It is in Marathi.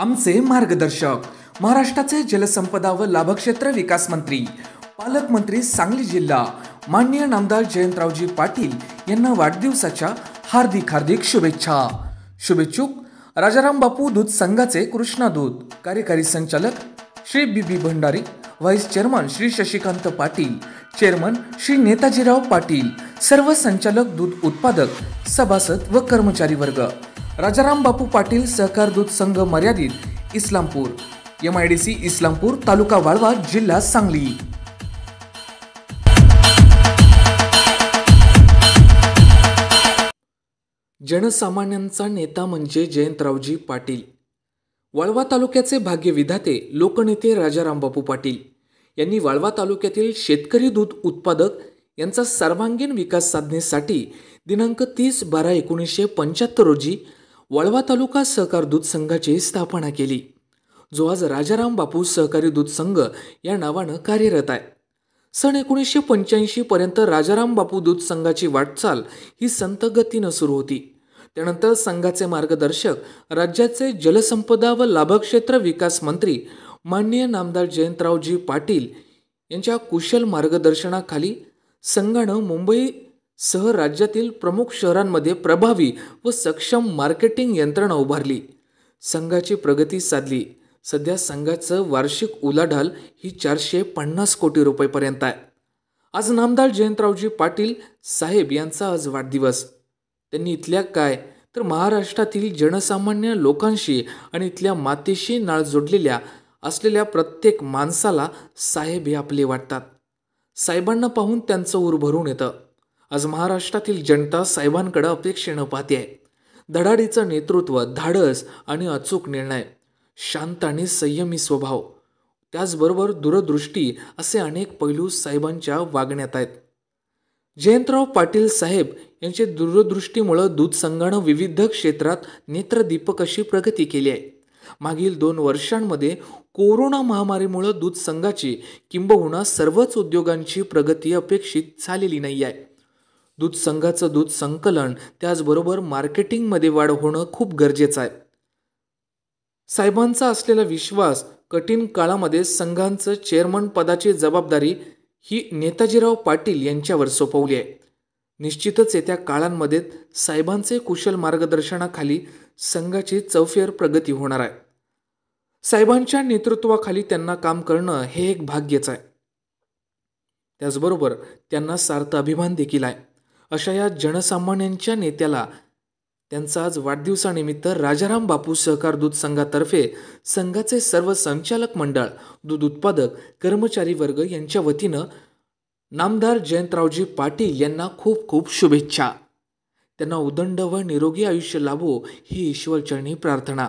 आमचे मार्गदर्शक महाराष्ट्राचे जलसंपदा व लाभक्षेत्र विकास मंत्री पालकमंत्री सांगली जिल्हा मान्य नामदार जयंतरावजी पाटील यांना वाढदिवसाच्या हार्दिक हार्दिक शुभेच्छा शुभेच्छुक राजाराम बापू दूध संघाचे कृष्णा दूध कार्यकारी संचालक Shri B B Bhandari vice chairman Shri Shashikant Patil chairman Shri Netajirao Patil सर्व संचालक दूध उत्पादक सभासद व कर्मचारी वर्ग राजाराम बापू पाटील सहकार दूध संघ मर्यादित Islampur M I D C Islampur taluka Walwa जिल्हा सांगली जनसामान्यांचा नेता म्हणजे जयंतरावजी पाटील वाळवा तालुक्याचे भाग्य विधाते लोकनेते राजारामबापू पाटील यांनी वाळवा तालुक्यातील शेतकरी दूध उत्पादक यांचा सर्वांगीण विकास साधण्यासाठी दिनांक तीस बारा एकोणीसशे पंच्याहत्तर रोजी वळवा तालुका सहकार दूध संघाची स्थापना केली जो आज राजाराम बापू सहकारी दूध संघ या नावानं कार्यरत आहे सन एकोणीसशे पंच्याऐंशीपर्यंत राजाराम बापू दूध संघाची वाटचाल ही संत गतीनं सुरू होती त्यानंतर संघाचे मार्गदर्शक राज्याचे जलसंपदा व लाभक्षेत्र विकास मंत्री माननीय नामदार जयंतरावजी पाटील यांच्या कुशल मार्गदर्शनाखाली संघानं मुंबई सह राज्यातील प्रमुख शहरांमध्ये प्रभावी व सक्षम मार्केटिंग यंत्रणा उभारली संघाची प्रगती साधली सध्या संघाचं वार्षिक उलाढाल ही चारशे पन्नास कोटी रुपयेपर्यंत आहे आज नामदार जयंतरावजी पाटील साहेब यांचा आज वाढदिवस त्यांनी इथल्या काय तर महाराष्ट्रातील जनसामान्य लोकांशी आणि इथल्या मातेशी नाळ जोडलेल्या असलेल्या प्रत्येक माणसाला साहेब हे आपले वाटतात साहेबांना पाहून त्यांचं ऊर भरून येतं आज महाराष्ट्रातील जनता साहेबांकडे अपेक्षेनं पाहते आहे धडाडीचं नेतृत्व धाडस आणि अचूक निर्णय शांत आणि संयमी स्वभाव त्याचबरोबर दूरदृष्टी असे अनेक पैलू साहेबांच्या वागण्यात आहेत जयंतराव पाटील साहेब यांचे दूरदृष्टीमुळं दूध विविध क्षेत्रात नेत्रदीपक अशी प्रगती केली आहे मागील दोन वर्षांमध्ये कोरोना महामारीमुळं दूध संघाची किंबहुना सर्वच उद्योगांची प्रगती अपेक्षित झालेली नाही आहे दूध संघाचं दूध संकलन त्याचबरोबर मार्केटिंगमध्ये वाढ होणं खूप गरजेचं आहे साहेबांचा असलेला विश्वास कठीण काळामध्ये संघांचं चेअरमन पदाची जबाबदारी ही नेताजीराव पाटील यांच्यावर सोपवली आहे निश्चितच येत्या काळांमध्ये साहेबांचे कुशल मार्गदर्शनाखाली संघाची चौफेर प्रगती होणार आहे साहेबांच्या नेतृत्वाखाली त्यांना काम करणं हे एक भाग्यच आहे त्याचबरोबर त्यांना सार्थ अभिमान देखील आहे अशा या जनसामान्यांच्या नेत्याला त्यांचा आज वाढदिवसानिमित्त राजाराम बापू सहकार दूध संघातर्फे संघाचे सर्व संचालक मंडळ दूध उत्पादक कर्मचारी वर्ग यांच्या वतीनं नामदार जयंतरावजी पाटील यांना खूप खूप शुभेच्छा त्यांना उदंड व निरोगी आयुष्य लाभो ही ईश्वरचरणी प्रार्थना